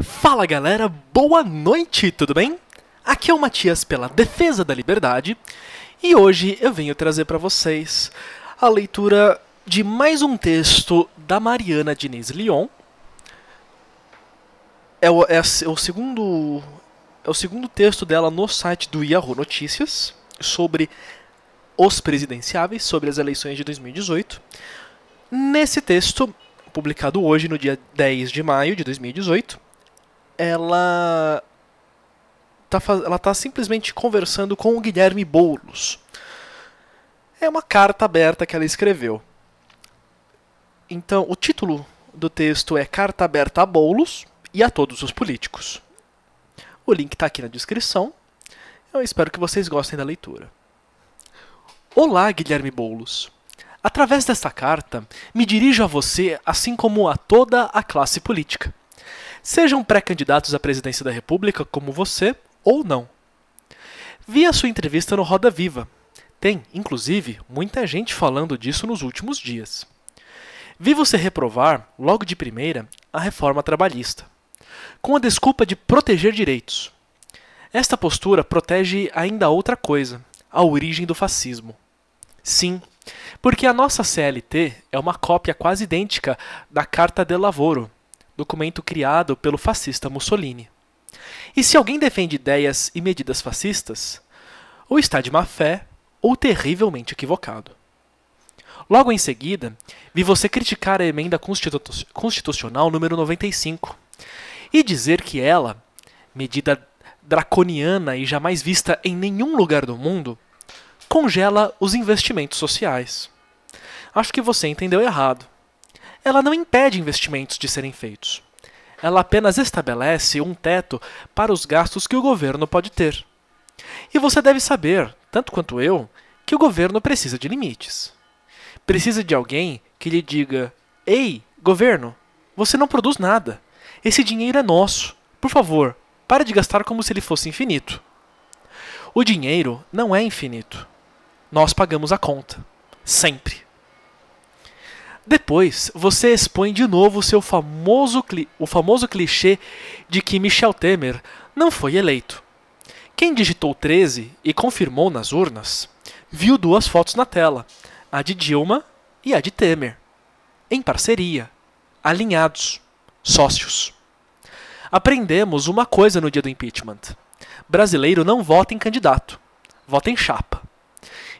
Fala galera, boa noite, tudo bem? Aqui é o Matias pela Defesa da Liberdade e hoje eu venho trazer para vocês a leitura de mais um texto da Mariana Diniz Lyon. É o, é, é o, segundo é o segundo texto dela no site do Yahoo Notícias sobre os presidenciáveis, sobre as eleições de 2018. Nesse texto, publicado hoje no dia 10 de maio de 2018, ela tá, ela tá simplesmente conversando com o Guilherme Boulos. É uma carta aberta que ela escreveu. Então, o título do texto é Carta Aberta a Boulos e a Todos os Políticos. O link está aqui na descrição. Eu espero que vocês gostem da leitura. Olá, Guilherme Boulos. Através desta carta, me dirijo a você assim como a toda a classe política sejam pré-candidatos à presidência da República, como você, ou não. Vi a sua entrevista no Roda Viva. Tem, inclusive, muita gente falando disso nos últimos dias. Vi você reprovar, logo de primeira, a reforma trabalhista, com a desculpa de proteger direitos. Esta postura protege ainda outra coisa, a origem do fascismo. Sim, porque a nossa CLT é uma cópia quase idêntica da Carta de Lavoro, documento criado pelo fascista Mussolini. E se alguém defende ideias e medidas fascistas, ou está de má fé ou terrivelmente equivocado. Logo em seguida, vi você criticar a emenda constitucional número 95 e dizer que ela, medida draconiana e jamais vista em nenhum lugar do mundo, congela os investimentos sociais. Acho que você entendeu errado ela não impede investimentos de serem feitos. Ela apenas estabelece um teto para os gastos que o governo pode ter. E você deve saber, tanto quanto eu, que o governo precisa de limites. Precisa de alguém que lhe diga: Ei, governo, você não produz nada. Esse dinheiro é nosso. Por favor, pare de gastar como se ele fosse infinito. O dinheiro não é infinito. Nós pagamos a conta. Sempre. Depois, você expõe de novo seu famoso o famoso clichê de que Michel Temer não foi eleito. Quem digitou 13 e confirmou nas urnas viu duas fotos na tela: a de Dilma e a de Temer. Em parceria, alinhados, sócios. Aprendemos uma coisa no dia do impeachment: brasileiro não vota em candidato, vota em chapa.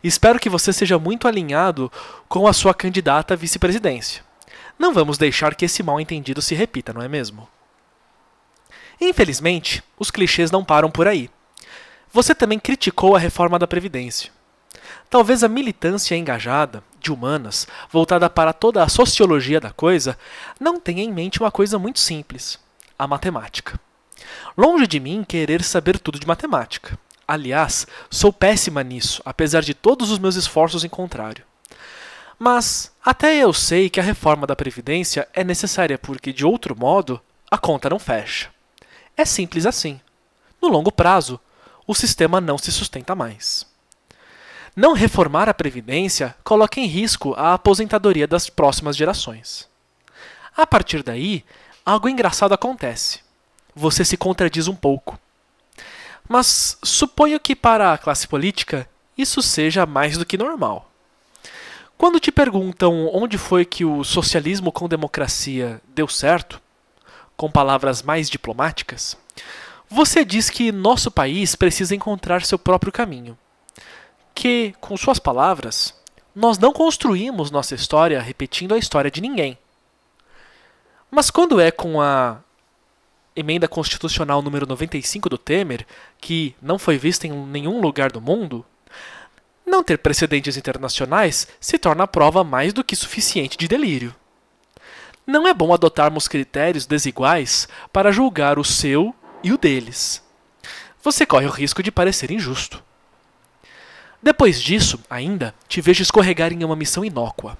Espero que você seja muito alinhado com a sua candidata à vice-presidência. Não vamos deixar que esse mal-entendido se repita, não é mesmo? Infelizmente, os clichês não param por aí. Você também criticou a reforma da Previdência. Talvez a militância engajada, de humanas, voltada para toda a sociologia da coisa, não tenha em mente uma coisa muito simples: a matemática. Longe de mim querer saber tudo de matemática. Aliás, sou péssima nisso, apesar de todos os meus esforços em contrário. Mas até eu sei que a reforma da Previdência é necessária porque, de outro modo, a conta não fecha. É simples assim. No longo prazo, o sistema não se sustenta mais. Não reformar a Previdência coloca em risco a aposentadoria das próximas gerações. A partir daí, algo engraçado acontece. Você se contradiz um pouco mas suponho que para a classe política isso seja mais do que normal. Quando te perguntam onde foi que o socialismo com democracia deu certo, com palavras mais diplomáticas, você diz que nosso país precisa encontrar seu próprio caminho. Que, com suas palavras, nós não construímos nossa história repetindo a história de ninguém. Mas quando é com a emenda constitucional número 95 do Temer, que não foi vista em nenhum lugar do mundo, não ter precedentes internacionais se torna a prova mais do que suficiente de delírio. Não é bom adotarmos critérios desiguais para julgar o seu e o deles. Você corre o risco de parecer injusto. Depois disso, ainda, te vejo escorregar em uma missão inócua: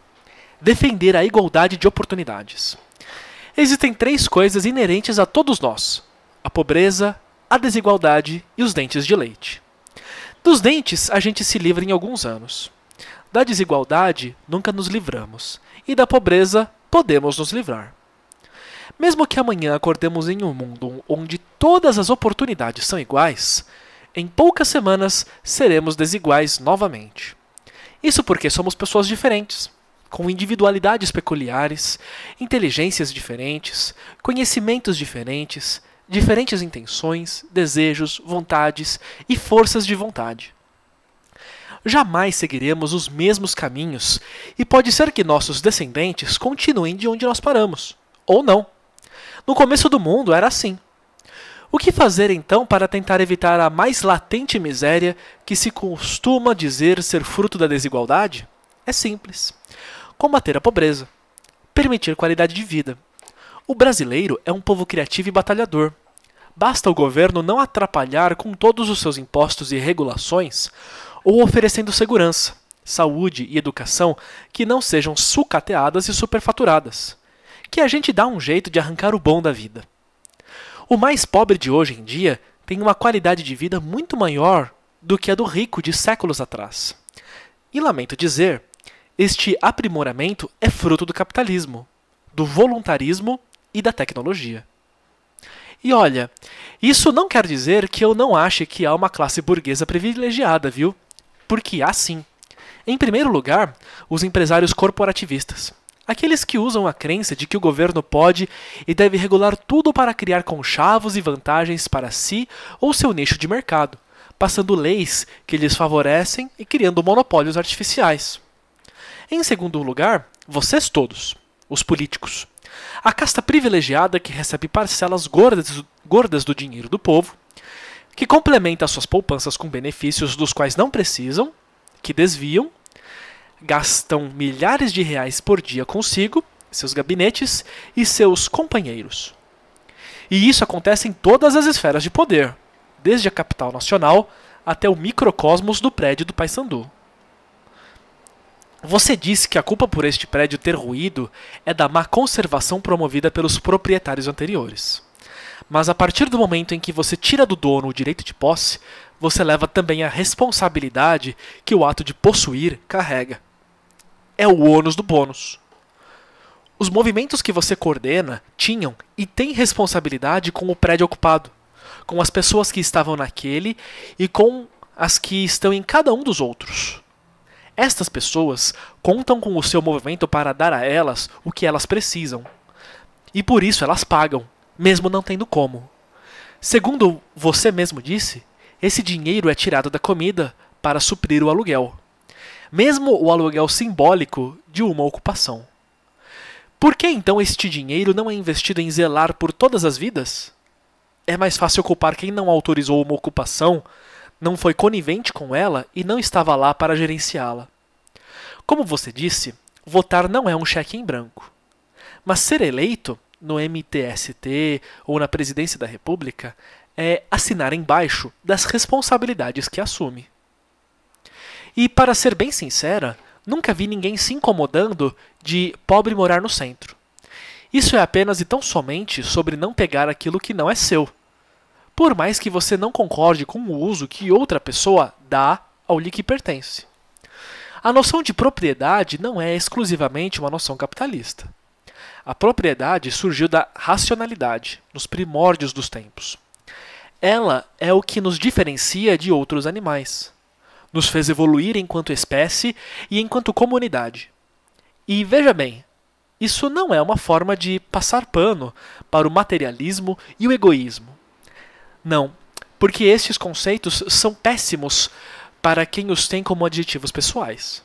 defender a igualdade de oportunidades existem três coisas inerentes a todos nós: a pobreza, a desigualdade e os dentes de leite. Dos dentes, a gente se livra em alguns anos. Da desigualdade, nunca nos livramos, e da pobreza, podemos nos livrar. Mesmo que amanhã acordemos em um mundo onde todas as oportunidades são iguais, em poucas semanas seremos desiguais novamente. Isso porque somos pessoas diferentes com individualidades peculiares, inteligências diferentes, conhecimentos diferentes, diferentes intenções, desejos, vontades e forças de vontade. Jamais seguiremos os mesmos caminhos e pode ser que nossos descendentes continuem de onde nós paramos, ou não. No começo do mundo era assim. O que fazer então para tentar evitar a mais latente miséria que se costuma dizer ser fruto da desigualdade? É simples combater a pobreza, permitir qualidade de vida. O brasileiro é um povo criativo e batalhador. Basta o governo não atrapalhar com todos os seus impostos e regulações ou oferecendo segurança, saúde e educação que não sejam sucateadas e superfaturadas, que a gente dá um jeito de arrancar o bom da vida. O mais pobre de hoje em dia tem uma qualidade de vida muito maior do que a do rico de séculos atrás. E lamento dizer este aprimoramento é fruto do capitalismo, do voluntarismo e da tecnologia. E olha, isso não quer dizer que eu não ache que há uma classe burguesa privilegiada, viu? Porque há sim. Em primeiro lugar, os empresários corporativistas. Aqueles que usam a crença de que o governo pode e deve regular tudo para criar conchavos e vantagens para si ou seu nicho de mercado, passando leis que lhes favorecem e criando monopólios artificiais. Em segundo lugar, vocês todos, os políticos. A casta privilegiada que recebe parcelas gordas, gordas do dinheiro do povo, que complementa suas poupanças com benefícios dos quais não precisam, que desviam, gastam milhares de reais por dia consigo, seus gabinetes e seus companheiros. E isso acontece em todas as esferas de poder, desde a capital nacional até o microcosmos do prédio do Paysandu. Você disse que a culpa por este prédio ter ruído é da má conservação promovida pelos proprietários anteriores. Mas a partir do momento em que você tira do dono o direito de posse, você leva também a responsabilidade que o ato de possuir carrega. É o ônus do bônus. Os movimentos que você coordena tinham e têm responsabilidade com o prédio ocupado, com as pessoas que estavam naquele e com as que estão em cada um dos outros. Estas pessoas contam com o seu movimento para dar a elas o que elas precisam. E por isso elas pagam, mesmo não tendo como. Segundo você mesmo disse, esse dinheiro é tirado da comida para suprir o aluguel, mesmo o aluguel simbólico de uma ocupação. Por que então este dinheiro não é investido em zelar por todas as vidas? É mais fácil ocupar quem não autorizou uma ocupação não foi conivente com ela e não estava lá para gerenciá-la. Como você disse, votar não é um cheque em branco. Mas ser eleito no MTST ou na presidência da República é assinar embaixo das responsabilidades que assume. E, para ser bem sincera, nunca vi ninguém se incomodando de pobre morar no centro. Isso é apenas e tão somente sobre não pegar aquilo que não é seu, por mais que você não concorde com o uso que outra pessoa dá ao lhe que pertence. A noção de propriedade não é exclusivamente uma noção capitalista. A propriedade surgiu da racionalidade, nos primórdios dos tempos. Ela é o que nos diferencia de outros animais. Nos fez evoluir enquanto espécie e enquanto comunidade. E veja bem, isso não é uma forma de passar pano para o materialismo e o egoísmo não, porque estes conceitos são péssimos para quem os tem como adjetivos pessoais.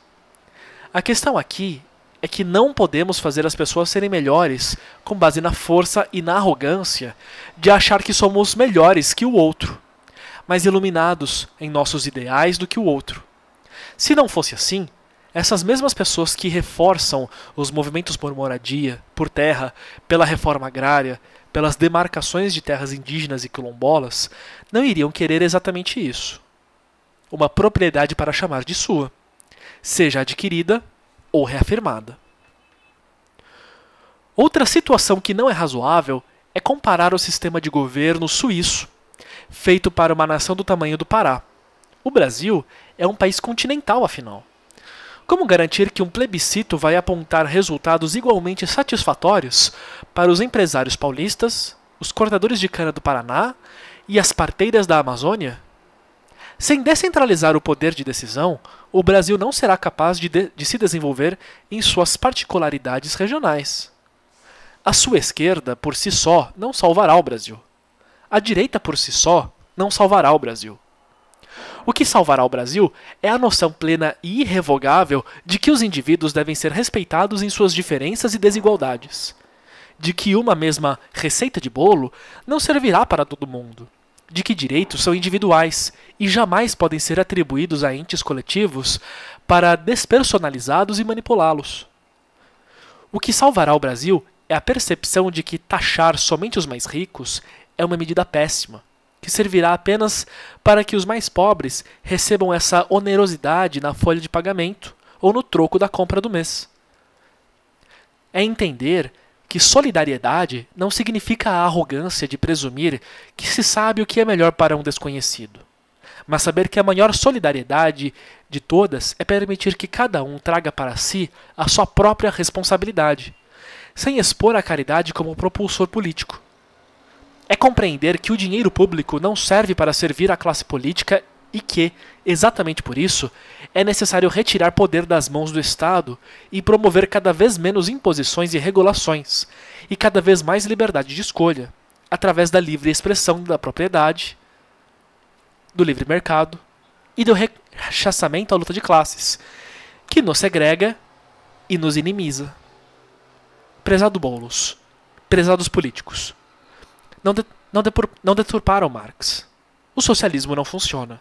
A questão aqui é que não podemos fazer as pessoas serem melhores com base na força e na arrogância de achar que somos melhores que o outro, mais iluminados em nossos ideais do que o outro. Se não fosse assim, essas mesmas pessoas que reforçam os movimentos por moradia, por terra, pela reforma agrária, pelas demarcações de terras indígenas e quilombolas, não iriam querer exatamente isso. Uma propriedade para chamar de sua, seja adquirida ou reafirmada. Outra situação que não é razoável é comparar o sistema de governo suíço, feito para uma nação do tamanho do Pará. O Brasil é um país continental, afinal. Como garantir que um plebiscito vai apontar resultados igualmente satisfatórios para os empresários paulistas, os cortadores de cana do Paraná e as parteiras da Amazônia? Sem descentralizar o poder de decisão, o Brasil não será capaz de, de, de, se desenvolver em suas particularidades regionais. A sua esquerda, por si só, não salvará o Brasil. A direita, por si só, não salvará o Brasil. O que salvará o Brasil é a noção plena e irrevogável de que os indivíduos devem ser respeitados em suas diferenças e desigualdades. De que uma mesma receita de bolo não servirá para todo mundo. De que direitos são individuais e jamais podem ser atribuídos a entes coletivos para despersonalizá-los e manipulá-los. O que salvará o Brasil é a percepção de que taxar somente os mais ricos é uma medida péssima que servirá apenas para que os mais pobres recebam essa onerosidade na folha de pagamento ou no troco da compra do mês. É entender que solidariedade não significa a arrogância de presumir que se sabe o que é melhor para um desconhecido, mas saber que a maior solidariedade de todas é permitir que cada um traga para si a sua própria responsabilidade, sem expor a caridade como propulsor político é compreender que o dinheiro público não serve para servir a classe política e que, exatamente por isso, é necessário retirar poder das mãos do Estado e promover cada vez menos imposições e regulações, e cada vez mais liberdade de escolha, através da livre expressão da propriedade, do livre mercado e do rechaçamento à luta de classes, que nos segrega e nos inimiza. Prezado Boulos, prezados políticos, não, de, não, de, não deturparam Marx. O socialismo não funciona.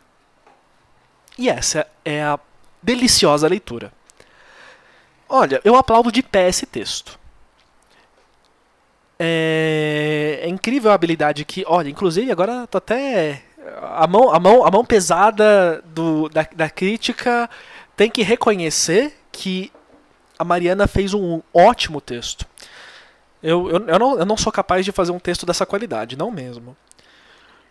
E essa é a deliciosa leitura. Olha, eu aplaudo de pé esse texto. É, é incrível a habilidade que, olha, inclusive agora tô tá até a mão, a mão, a mão pesada do, da, da crítica tem que reconhecer que a Mariana fez um ótimo texto. Eu, eu, eu, não, eu não sou capaz de fazer um texto dessa qualidade, não mesmo.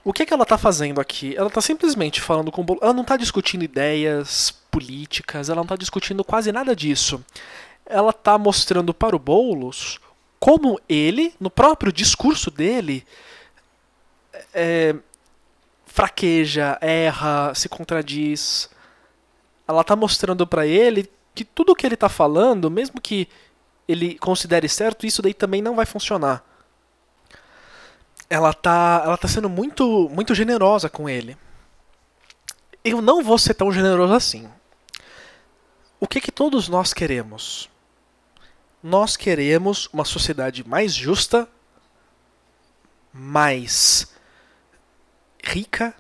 O que, é que ela está fazendo aqui? Ela está simplesmente falando com o Bolsonaro. Ela não está discutindo ideias políticas, ela não está discutindo quase nada disso. Ela está mostrando para o Boulos como ele, no próprio discurso dele, é, fraqueja, erra, se contradiz. Ela está mostrando para ele que tudo que ele está falando, mesmo que ele considere certo, isso daí também não vai funcionar. Ela tá, ela tá sendo muito, muito generosa com ele. Eu não vou ser tão generoso assim. O que que todos nós queremos? Nós queremos uma sociedade mais justa, mais rica,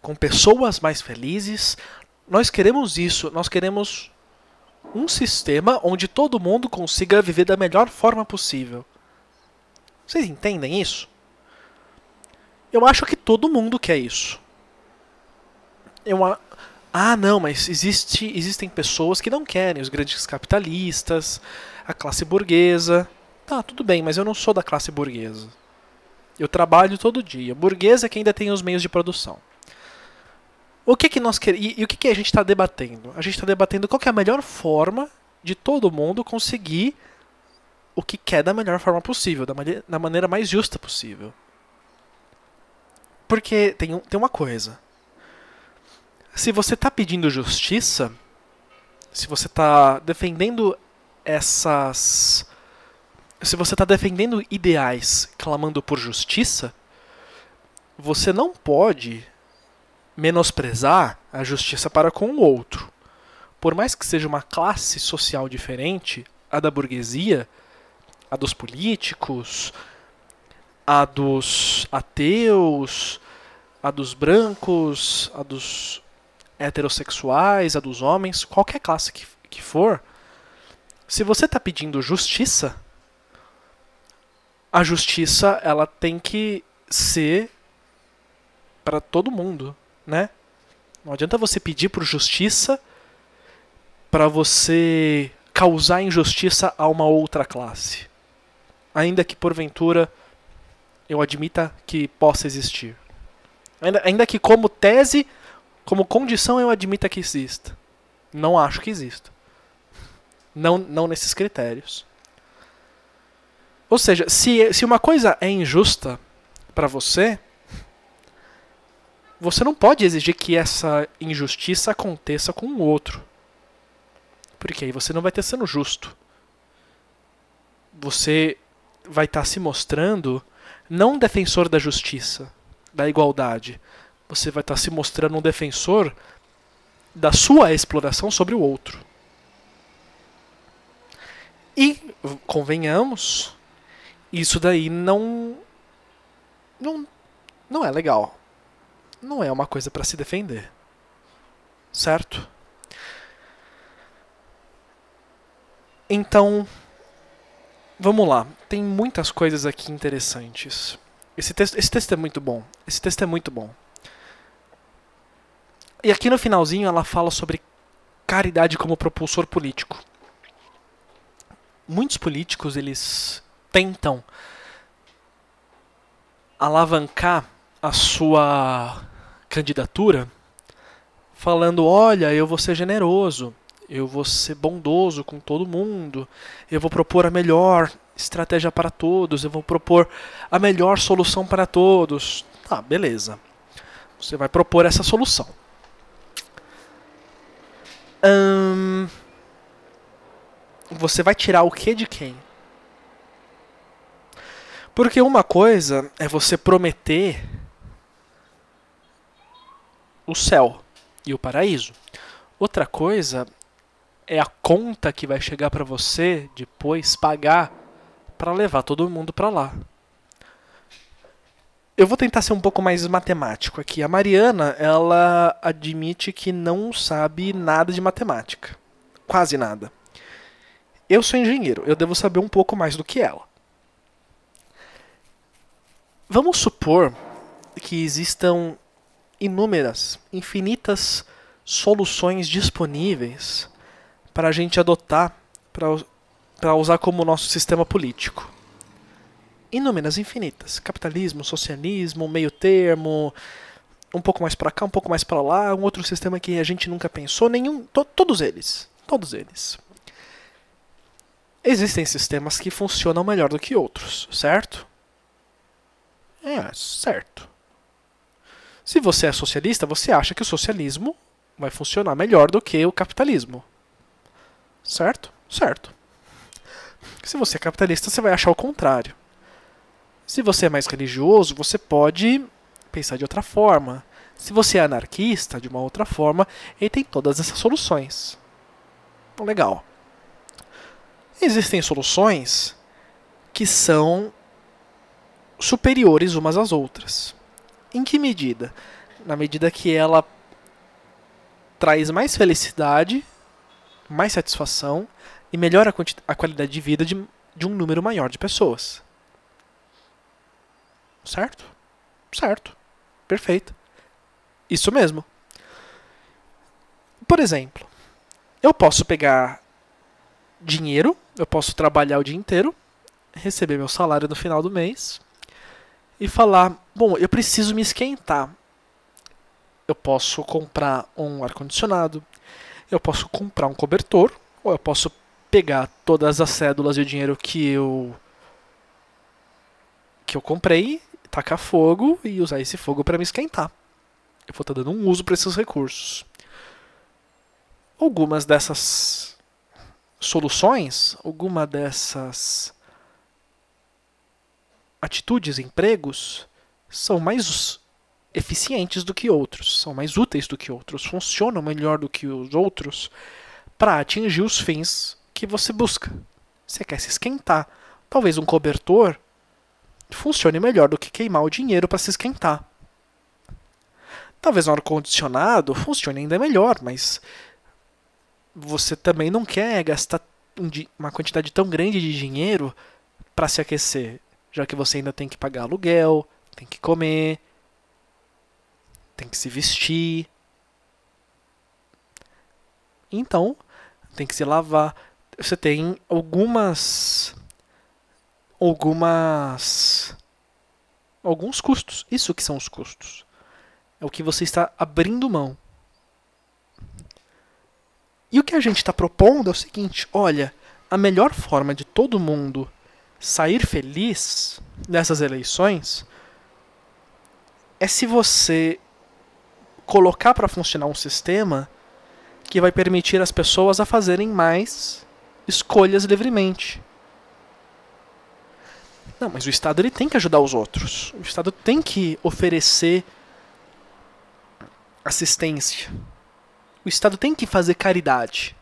com pessoas mais felizes. Nós queremos isso, nós queremos um sistema onde todo mundo consiga viver da melhor forma possível. Vocês entendem isso? Eu acho que todo mundo quer isso. Eu a... Ah, não, mas existe, existem pessoas que não querem, os grandes capitalistas, a classe burguesa. Tá, tudo bem, mas eu não sou da classe burguesa. Eu trabalho todo dia. Burguesa é quem ainda tem os meios de produção. O que, que nós queremos. E, e, o que, que a gente está debatendo? A gente está debatendo qual é a melhor forma de todo mundo conseguir o que quer da melhor forma possível, da, maneira, da maneira mais justa possível. Porque tem, tem uma coisa. Se você está pedindo justiça, se você está defendendo essas. Se você está defendendo ideais clamando por justiça, você não pode menosprezar a justiça para com o outro. Por mais que seja uma classe social diferente, a da burguesia, a dos políticos, a dos ateus, a dos brancos, a dos heterossexuais, a dos homens, qualquer classe que, que for, se você está pedindo justiça, a justiça ela tem que ser para todo mundo né? Não adianta você pedir por justiça para você causar injustiça a uma outra classe. Ainda que porventura eu admita que possa existir. Ainda, ainda que como tese, como condição eu admita que exista. Não acho que exista. Não, não nesses critérios. Ou seja, se, se uma coisa é injusta para você, você não pode exigir que essa injustiça aconteça com o outro. Porque aí você não vai estar sendo justo. Você vai estar tá se mostrando não um defensor da justiça, da igualdade. Você vai estar tá se mostrando um defensor da sua exploração sobre o outro. E, convenhamos, isso daí não. não, não é legal não é uma coisa para se defender. Certo? Então, vamos lá. Tem muitas coisas aqui interessantes. Esse texto, esse texto é muito bom. Esse texto é muito bom. E aqui no finalzinho ela fala sobre caridade como propulsor político. Muitos políticos eles tentam alavancar a sua candidatura falando: olha, eu vou ser generoso, eu vou ser bondoso com todo mundo, eu vou propor a melhor estratégia para todos, eu vou propor a melhor solução para todos. Tá, beleza. Você vai propor essa solução. Hum, você vai tirar o que de quem? Porque uma coisa é você prometer o céu e o paraíso. Outra coisa é a conta que vai chegar para você depois pagar para levar todo mundo para lá. Eu vou tentar ser um pouco mais matemático aqui. A Mariana, ela admite que não sabe nada de matemática. Quase nada. Eu sou engenheiro, eu devo saber um pouco mais do que ela. Vamos supor que existam inúmeras, infinitas soluções disponíveis para a gente adotar, para usar como nosso sistema político. Inúmeras, infinitas. Capitalismo, socialismo, meio termo, um pouco mais para cá, um pouco mais para lá, um outro sistema que a gente nunca pensou, nenhum, to, todos eles, todos eles. Existem sistemas que funcionam melhor do que outros, certo? É, certo. Se você é socialista, você acha que o socialismo vai funcionar melhor do que o capitalismo. Certo? Certo. Se você é capitalista, você vai achar o contrário. Se você é mais religioso, você pode pensar de outra forma. Se você é anarquista, de uma outra forma, ele tem todas essas soluções. Legal. Existem soluções que são superiores umas às outras. Em que medida? Na medida que ela traz mais felicidade, mais satisfação e melhora a, a qualidade de vida de, de um número maior de pessoas. Certo? Certo. Perfeito. Isso mesmo. Por exemplo, eu posso pegar dinheiro, eu posso trabalhar o dia inteiro, receber meu salário no final do mês e falar: bom, eu preciso me esquentar. Eu posso comprar um ar-condicionado, eu posso comprar um cobertor, ou eu posso pegar todas as cédulas e o dinheiro que eu que eu comprei, tacar fogo e usar esse fogo para me esquentar. Eu vou estar tá dando um uso para esses recursos. Algumas dessas soluções, alguma dessas atitudes, empregos, são mais eficientes do que outros, são mais úteis do que outros, funcionam melhor do que os outros para atingir os fins que você busca. Você quer se esquentar. Talvez um cobertor funcione melhor do que queimar o dinheiro para se esquentar. Talvez um ar-condicionado funcione ainda melhor, mas você também não quer gastar uma quantidade tão grande de dinheiro para se aquecer já que você ainda tem que pagar aluguel, tem que comer, tem que se vestir. Então, tem que se lavar. Você tem algumas algumas alguns custos. Isso que são os custos. É o que você está abrindo mão. E o que a gente está propondo é o seguinte: olha, a melhor forma de todo mundo sair feliz dessas eleições é se você colocar para funcionar um sistema que vai permitir as pessoas a fazerem mais escolhas livremente. Não, mas o Estado ele tem que ajudar os outros. O Estado tem que oferecer assistência. O Estado tem que fazer caridade.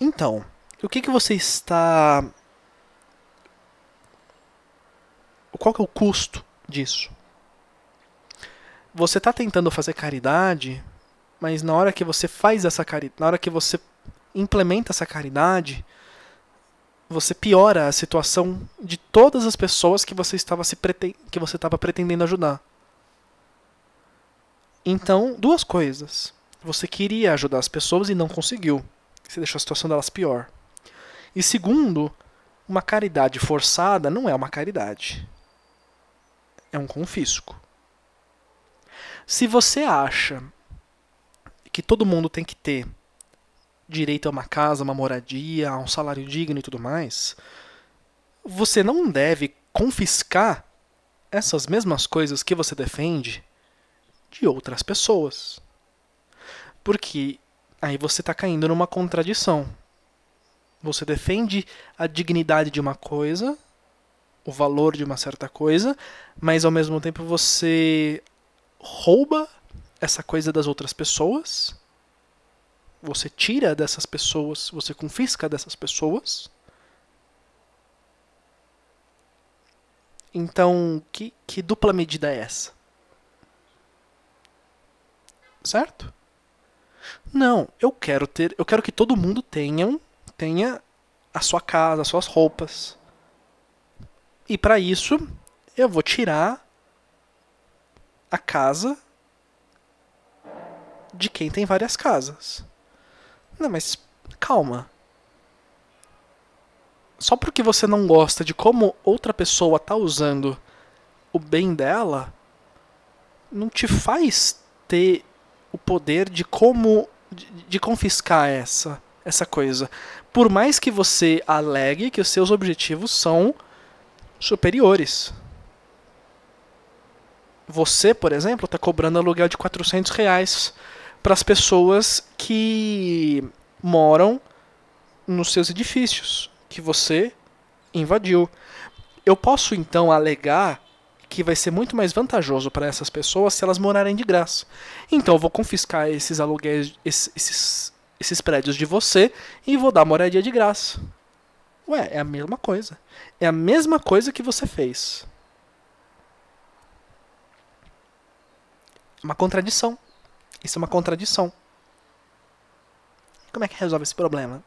Então, o que, que você está. Qual que é o custo disso? Você está tentando fazer caridade, mas na hora que você faz essa caridade, na hora que você implementa essa caridade, você piora a situação de todas as pessoas que você estava se prete... que você estava pretendendo ajudar. Então, duas coisas. Você queria ajudar as pessoas e não conseguiu. Você deixou a situação delas pior. E segundo, uma caridade forçada não é uma caridade. É um confisco. Se você acha que todo mundo tem que ter direito a uma casa, uma moradia, a um salário digno e tudo mais, você não deve confiscar essas mesmas coisas que você defende de outras pessoas. Porque aí você está caindo numa contradição. Você defende a dignidade de uma coisa, o valor de uma certa coisa, mas ao mesmo tempo você rouba essa coisa das outras pessoas. Você tira dessas pessoas, você confisca dessas pessoas. Então, que, que dupla medida é essa? Certo? Não, eu quero ter, eu quero que todo mundo tenha tenha a sua casa, as suas roupas. E para isso, eu vou tirar a casa de quem tem várias casas. Não, mas calma. Só porque você não gosta de como outra pessoa está usando o bem dela, não te faz ter o poder de como de, de confiscar essa essa coisa por mais que você alegue que os seus objetivos são superiores. Você, por exemplo, está cobrando aluguel de 400 reais para as pessoas que moram nos seus edifícios que você invadiu. Eu posso então alegar que vai ser muito mais vantajoso para essas pessoas se elas morarem de graça. Então eu vou confiscar esses aluguéis, esses esses prédios de você e vou dar moradia de graça. Ué, é a mesma coisa. É a mesma coisa que você fez. Uma contradição. Isso é uma contradição. Como é que resolve esse problema?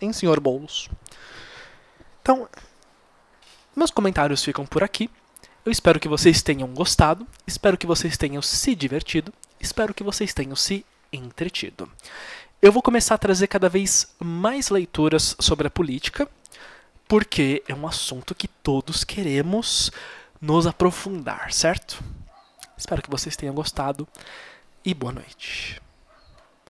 Hein, senhor Boulos? Então, meus comentários ficam por aqui. Eu espero que vocês tenham gostado, espero que vocês tenham se divertido, espero que vocês tenham se entretido. Eu vou começar a trazer cada vez mais leituras sobre a política, porque é um assunto que todos queremos nos aprofundar, certo? Espero que vocês tenham gostado e boa noite.